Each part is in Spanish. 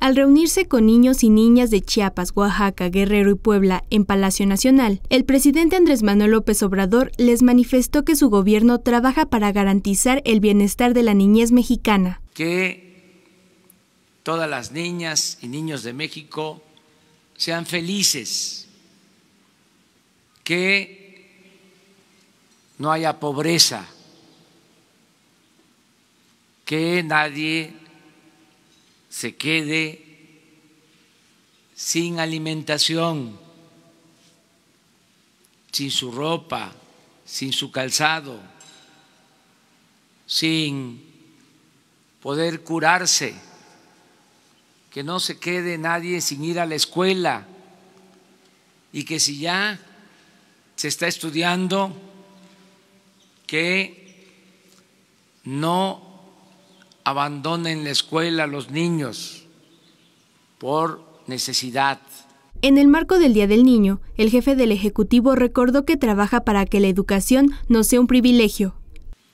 Al reunirse con niños y niñas de Chiapas, Oaxaca, Guerrero y Puebla en Palacio Nacional, el presidente Andrés Manuel López Obrador les manifestó que su gobierno trabaja para garantizar el bienestar de la niñez mexicana. Que todas las niñas y niños de México sean felices, que no haya pobreza, que nadie se quede sin alimentación, sin su ropa, sin su calzado, sin poder curarse, que no se quede nadie sin ir a la escuela y que si ya se está estudiando, que no abandonen la escuela los niños por necesidad. En el marco del Día del Niño, el jefe del Ejecutivo recordó que trabaja para que la educación no sea un privilegio.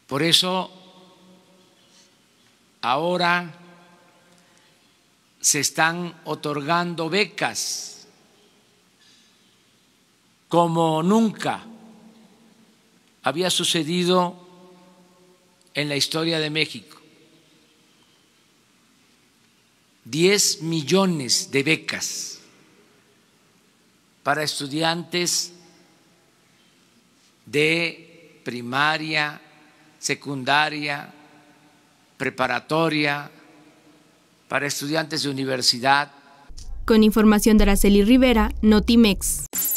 Por eso, ahora se están otorgando becas como nunca había sucedido en la historia de México. 10 millones de becas para estudiantes de primaria, secundaria, preparatoria, para estudiantes de universidad. Con información de Araceli Rivera, Notimex.